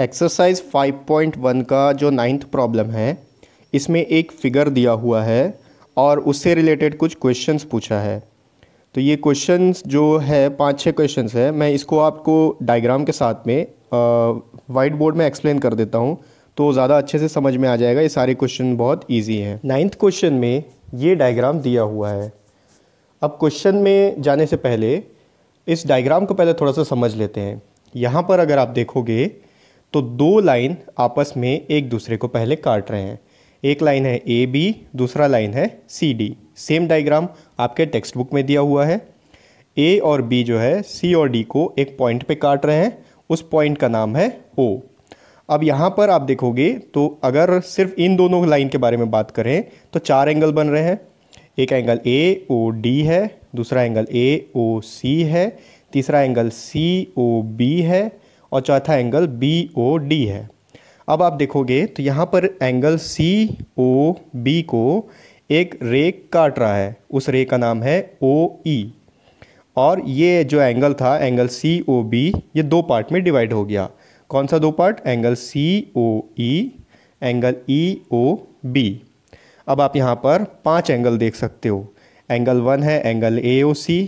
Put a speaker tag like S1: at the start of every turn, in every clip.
S1: Exercise 5.1 का जो ninth problem है इसमें एक फिगर दिया हुआ है और उससे रिलेटेड कुछ क्वेश्चंस पूछा है तो ये क्वेश्चंस जो है पाँच छः क्वेश्चंस है मैं इसको आपको डायग्राम के साथ में वाइट बोर्ड में एक्सप्लेन कर देता हूँ तो ज़्यादा अच्छे से समझ में आ जाएगा ये सारे क्वेश्चन बहुत ईजी हैं नाइन्थ क्वेश्चन में ये डायग्राम दिया हुआ है अब क्वेश्चन में जाने से पहले इस डायग्राम को पहले थोड़ा सा समझ लेते हैं यहाँ पर अगर आप देखोगे तो दो लाइन आपस में एक दूसरे को पहले काट रहे हैं एक लाइन है ए बी दूसरा लाइन है सी डी सेम डायग्राम आपके टेक्स्ट बुक में दिया हुआ है ए और बी जो है सी और डी को एक पॉइंट पे काट रहे हैं उस पॉइंट का नाम है ओ अब यहाँ पर आप देखोगे तो अगर सिर्फ इन दोनों लाइन के बारे में बात करें तो चार एंगल बन रहे हैं एक एंगल ए ओ डी है दूसरा एंगल ए ओ सी है तीसरा एंगल सी ओ बी है और चौथा एंगल बी ओ डी है अब आप देखोगे तो यहाँ पर एंगल सी ओ बी को एक रे काट रहा है उस रे का नाम है ओ ई e। और ये जो एंगल था एंगल सी ओ बी ये दो पार्ट में डिवाइड हो गया कौन सा दो part angle C O E angle E O B अब आप यहाँ पर पांच एंगल देख सकते हो एंगल वन है angle A O C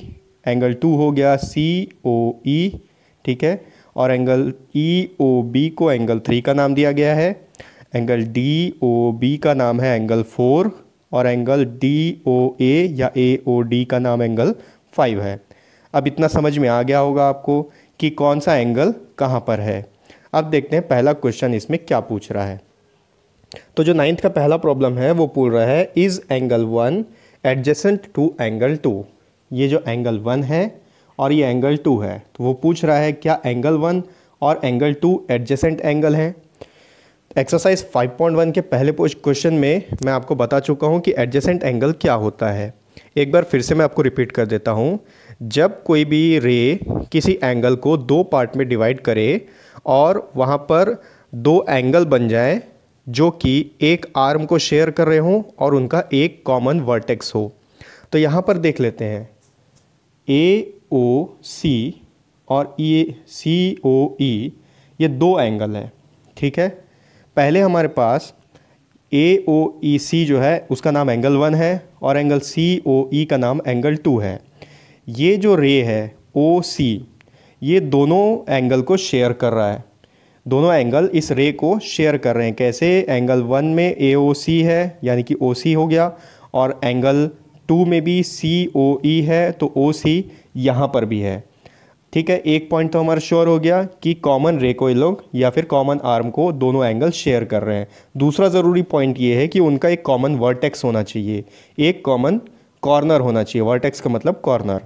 S1: angle two हो गया सी ओ ई ठीक है और एंगल ई ओ बी को एंगल थ्री का नाम दिया गया है एंगल डी ओ बी का नाम है एंगल फोर और एंगल डी ओ ए या ए ओ डी का नाम एंगल फाइव है अब इतना समझ में आ गया होगा आपको कि कौन सा एंगल कहाँ पर है अब देखते हैं पहला क्वेश्चन इसमें क्या पूछ रहा है तो जो नाइन्थ का पहला प्रॉब्लम है वो पूछ रहा है is angle one adjacent to angle two ये जो एंगल वन है और ये एंगल टू है तो वो पूछ रहा है क्या एंगल वन और एंगल टू एडजेसेंट एंगल हैं एक्सरसाइज 5.1 के पहले क्वेश्चन में मैं आपको बता चुका हूँ कि एडजेसेंट एंगल क्या होता है एक बार फिर से मैं आपको रिपीट कर देता हूँ जब कोई भी रे किसी एंगल को दो पार्ट में डिवाइड करे और वहाँ पर दो एंगल बन जाए जो कि एक आर्म को शेयर कर रहे हों और उनका एक कॉमन वर्टेक्स हो तो यहाँ पर देख लेते हैं ए ओ सी और ई सी ओ ई ये दो एंगल है ठीक है पहले हमारे पास ए ओ ई सी जो है उसका नाम एंगल वन है और एंगल सी ओ ई का नाम एंगल टू है ये जो रे है ओ सी ये दोनों एंगल को शेयर कर रहा है दोनों एंगल इस रे को शेयर कर रहे हैं कैसे एंगल वन में ए ओ सी है यानी कि ओ सी हो गया और एंगल टू में भी सी ओ ई है तो ओ सी यहाँ पर भी है ठीक है एक पॉइंट तो हमारा श्योर हो गया कि कॉमन रे को लोग या फिर कॉमन आर्म को दोनों एंगल शेयर कर रहे हैं दूसरा ज़रूरी पॉइंट ये है कि उनका एक कॉमन वर्टेक्स होना चाहिए एक कॉमन कॉर्नर होना चाहिए वर्टेक्स का मतलब कॉर्नर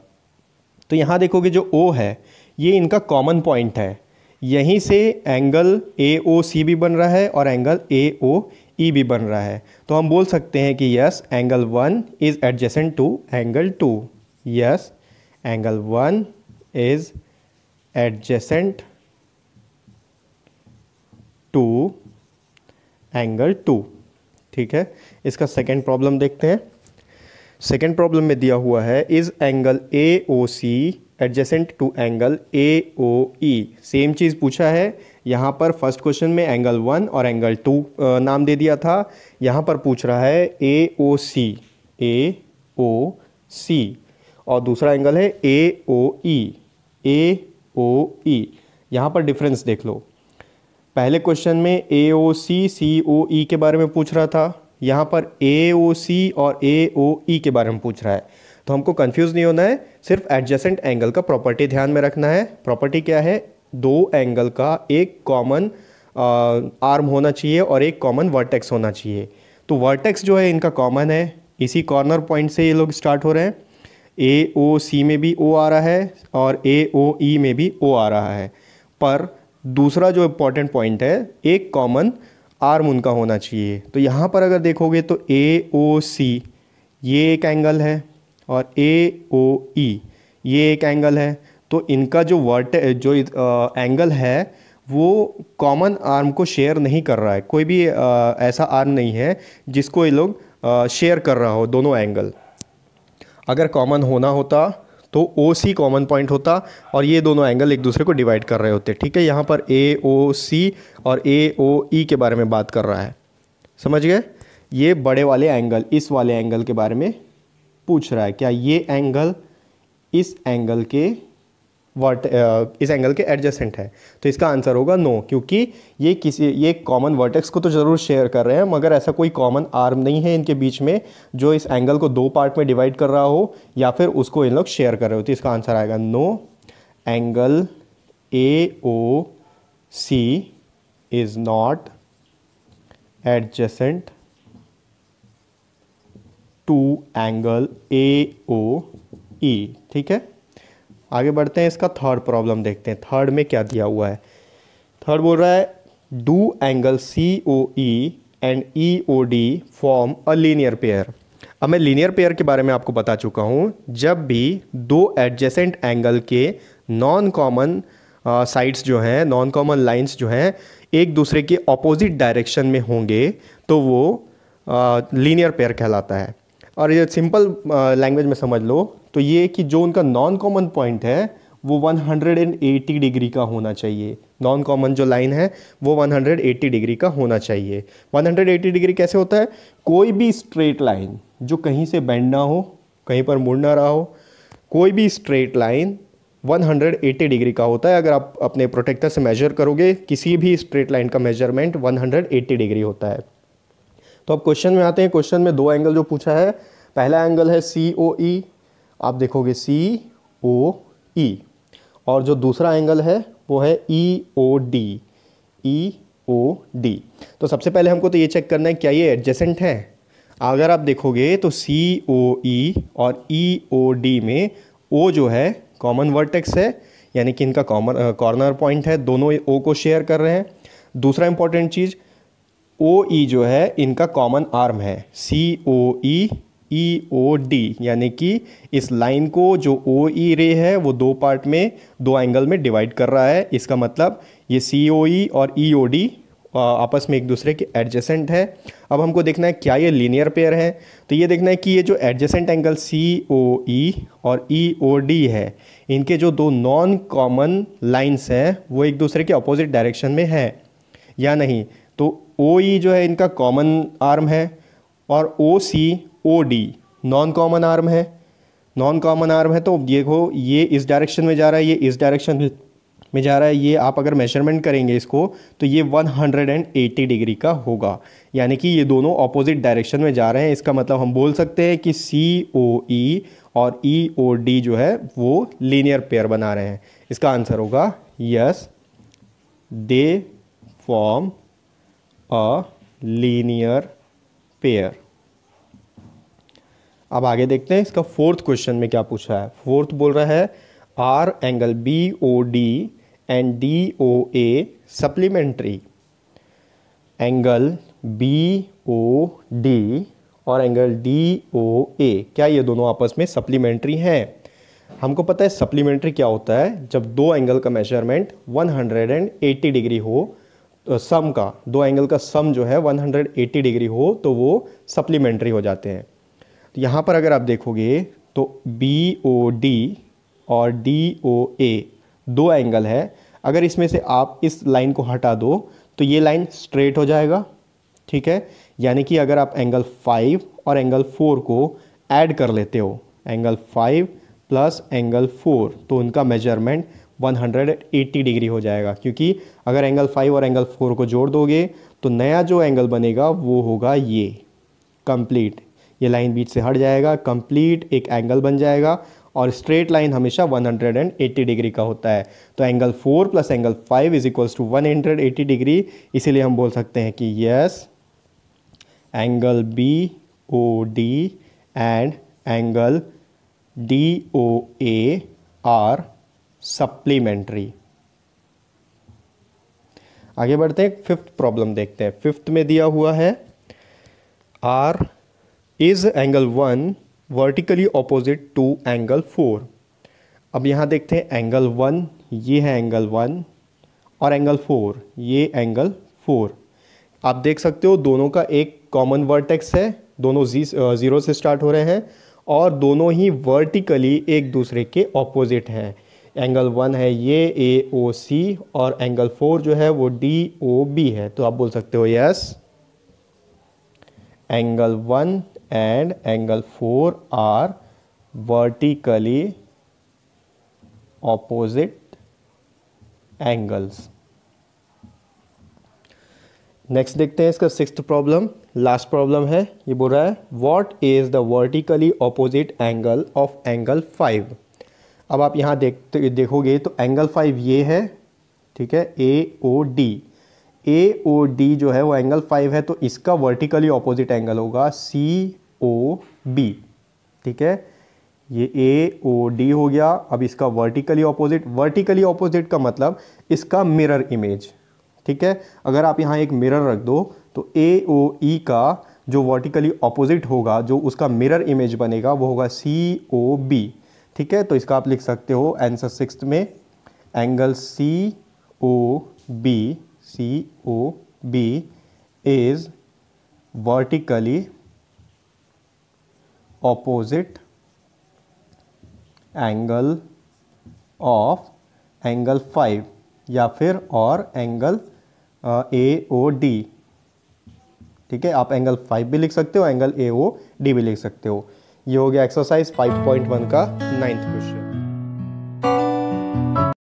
S1: तो यहाँ देखोगे जो ओ है ये इनका कॉमन पॉइंट है यहीं से एंगल ए ओ सी भी बन रहा है और एंगल ए ओ ई भी बन रहा है तो हम बोल सकते हैं कि yes angle one is adjacent to angle two yes angle 1 is adjacent to angle two ठीक है इसका सेकेंड प्रॉब्लम देखते हैं सेकेंड प्रॉब्लम में दिया हुआ है is angle A O C adjacent to angle A O E same चीज़ पूछा है यहाँ पर फर्स्ट क्वेश्चन में एंगल वन और एंगल टू नाम दे दिया था यहाँ पर पूछ रहा है ए ओ सी ए ओ सी और दूसरा एंगल है ए ओ ई ए ओ ई यहाँ पर डिफरेंस देख लो पहले क्वेश्चन में ए ओ सी सी ओ ई के बारे में पूछ रहा था यहाँ पर ए ओ सी और ए ओ ई के बारे में पूछ रहा है तो हमको कंफ्यूज नहीं होना है सिर्फ एडजसेंट एंगल का प्रॉपर्टी ध्यान में रखना है प्रॉपर्टी क्या है दो एंगल का एक कॉमन आर्म होना चाहिए और एक कॉमन वर्टेक्स होना चाहिए तो वर्टेक्स जो है इनका कॉमन है इसी कॉर्नर पॉइंट से ये लोग स्टार्ट हो रहे हैं ए ओ सी में भी ओ आ रहा है और ए ओ ई में भी ओ आ रहा है पर दूसरा जो इम्पोर्टेंट पॉइंट है एक कॉमन आर्म उनका होना चाहिए तो यहाँ पर अगर देखोगे तो ए ओ सी ये एक एंगल है और ए ओ ई ये एक एंगल है तो इनका जो वर्ट जो एंगल है वो कॉमन आर्म को शेयर नहीं कर रहा है कोई भी आ, ऐसा आर्म नहीं है जिसको ये लोग शेयर कर रहा हो दोनों एंगल अगर कॉमन होना होता तो ओ सी कॉमन पॉइंट होता और ये दोनों एंगल एक दूसरे को डिवाइड कर रहे होते ठीक है यहाँ पर ए ओ सी और ए ओ ई के बारे में बात कर रहा है समझ गए ये बड़े वाले एंगल इस वाले एंगल के बारे में पूछ रहा है क्या ये एंगल इस एंगल के वर्ट uh, इस एंगल के एडजस्टेंट है तो इसका आंसर होगा नो क्योंकि ये किसी ये कॉमन वर्टेक्स को तो ज़रूर शेयर कर रहे हैं मगर ऐसा कोई कॉमन आर्म नहीं है इनके बीच में जो इस एंगल को दो पार्ट में डिवाइड कर रहा हो या फिर उसको इन लोग शेयर कर रहे हो तो इसका आंसर आएगा no angle A O C is not adjacent to angle A O E ठीक है आगे बढ़ते हैं इसका थर्ड प्रॉब्लम देखते हैं थर्ड में क्या दिया हुआ है थर्ड बोल रहा है do angle C O E and E O D form a linear pair अब मैं लीनियर पेयर के बारे में आपको बता चुका हूँ जब भी दो एडजेसेंट एंगल के नॉन कॉमन साइड्स जो हैं नॉन कॉमन लाइन्स जो हैं एक दूसरे के ऑपोजिट डायरेक्शन में होंगे तो वो लीनियर पेयर कहलाता है और ये सिंपल लैंग्वेज में समझ लो तो ये कि जो उनका नॉन कॉमन पॉइंट है वो 180 डिग्री का होना चाहिए नॉन कॉमन जो लाइन है वो 180 डिग्री का होना चाहिए 180 डिग्री कैसे होता है कोई भी स्ट्रेट लाइन जो कहीं से बैंड ना हो कहीं पर मुड़ ना रहा हो कोई भी स्ट्रेट लाइन 180 डिग्री का होता है अगर आप अपने प्रोटेक्टर से मेजर करोगे किसी भी स्ट्रेट लाइन का मेजरमेंट 180 डिग्री होता है तो अब क्वेश्चन में आते हैं क्वेश्चन में दो एंगल जो पूछा है पहला एंगल है सी ओ ई आप देखोगे सी ओ ई और जो दूसरा एंगल है वो है ई O D E O D तो सबसे पहले हमको तो ये चेक करना है क्या ये एडजेसेंट है अगर आप देखोगे तो सी ओ ई और ई ओ डी में ओ जो है कॉमन वर्टेक्स है यानी कि इनका कॉमन कॉर्नर पॉइंट है दोनों ओ को शेयर कर रहे हैं दूसरा इंपॉर्टेंट चीज़ ओ ई जो है इनका कॉमन आर्म है सी ओ ई ई ओ डी यानी कि इस लाइन को जो ओ ई रे है वो दो पार्ट में दो एंगल में डिवाइड कर रहा है इसका मतलब ये सी ओ ई और ई ओ डी आपस में एक दूसरे के एडजेसेंट है अब हमको देखना है क्या ये लीनियर पेयर है तो ये देखना है कि ये जो एडजेसेंट एंगल सी ओ ई और ई ओ डी है इनके जो दो नॉन कॉमन लाइन्स हैं वो एक दूसरे के अपोजिट डायरेक्शन में है या नहीं तो ओ ई e जो है इनका कॉमन आर्म है और O C O D non common arm है नॉन कॉमन आर्म है तो देखो ये इस डायरेक्शन में जा रहा है ये इस डायरेक्शन में जा रहा है ये आप अगर मेजरमेंट करेंगे इसको तो ये 180 डिग्री का होगा यानी कि ये दोनों ऑपोजिट डायरेक्शन में जा रहे हैं इसका मतलब हम बोल सकते हैं कि सी ओ ई और ई ओ डी जो है वो लीनियर पेयर बना रहे हैं इसका आंसर होगा yes they form a linear pair अब आगे देखते हैं इसका फोर्थ क्वेश्चन में क्या पूछा है फोर्थ बोल रहा है are angle B O D and D O A supplementary angle B O D और एंगल डी ओ ए क्या ये दोनों आपस में सप्लीमेंट्री हैं हमको पता है सप्लीमेंट्री क्या होता है जब दो एंगल का मेजरमेंट 180 डिग्री हो तो सम का दो एंगल का सम जो है 180 डिग्री हो तो वो सप्लीमेंट्री हो जाते हैं तो यहाँ पर अगर आप देखोगे तो बी ओ डी और डी ओ ए दो एंगल है अगर इसमें से आप इस लाइन को हटा दो तो ये लाइन स्ट्रेट हो जाएगा ठीक है यानी कि अगर आप एंगल फाइव और एंगल फोर को ऐड कर लेते हो angle five plus angle four तो उनका मेजरमेंट 180 डिग्री हो जाएगा क्योंकि अगर एंगल फाइव और एंगल फोर को जोड़ दोगे तो नया जो एंगल बनेगा वो होगा ये कंप्लीट ये लाइन बीच से हट जाएगा कंप्लीट एक एंगल बन जाएगा और स्ट्रेट लाइन हमेशा 180 डिग्री का होता है तो angle four plus angle five is equals to one degree इसीलिए हम बोल सकते हैं कि yes angle B O D and angle D O A are supplementary आगे बढ़ते हैं फिफ्थ प्रॉब्लम देखते हैं फिफ्थ में दिया हुआ है are is angle one vertically opposite to angle four अब यहाँ देखते हैं एंगल वन ये है एंगल वन और एंगल फोर ये एंगल फोर आप देख सकते हो दोनों का एक कॉमन वर्टेक्स है दोनों जी ज़ीरो से स्टार्ट हो रहे हैं और दोनों ही वर्टिकली एक दूसरे के ऑपोजिट हैं एंगल वन है ये ए ओ सी और एंगल फोर जो है वो डी ओ बी है तो आप बोल सकते हो yes angle one and angle 4 are vertically opposite angles. Next देखते हैं इसका सिक्स प्रॉब्लम लास्ट प्रॉब्लम है ये बोल रहा है what is the vertically opposite angle of angle five अब आप यहाँ देखते देखोगे तो एंगल फाइव ये है ठीक है ए O D A O D जो है वो एंगल फाइव है तो इसका वर्टिकली ऑपोजिट एंगल होगा सी ओ बी ठीक है ये ए ओ डी हो गया अब इसका वर्टिकली ऑपोजिट वर्टिकली ऑपोजिट का मतलब इसका मिरर इमेज ठीक है अगर आप यहाँ एक मिरर रख दो तो ए ओ ई का जो वर्टिकली ऑपोजिट होगा जो उसका मिरर इमेज बनेगा वो होगा सी ओ बी ठीक है तो इसका आप लिख सकते हो आंसर सिक्स में angle C O B C O B is vertically opposite angle of angle five या फिर और एंगल ए ओ डी ठीक है आप एंगल फाइव भी लिख सकते हो एंगल ए ओ डी भी लिख सकते हो ये हो गया एक्सरसाइज 5.1 का नाइन्थ क्वेश्चन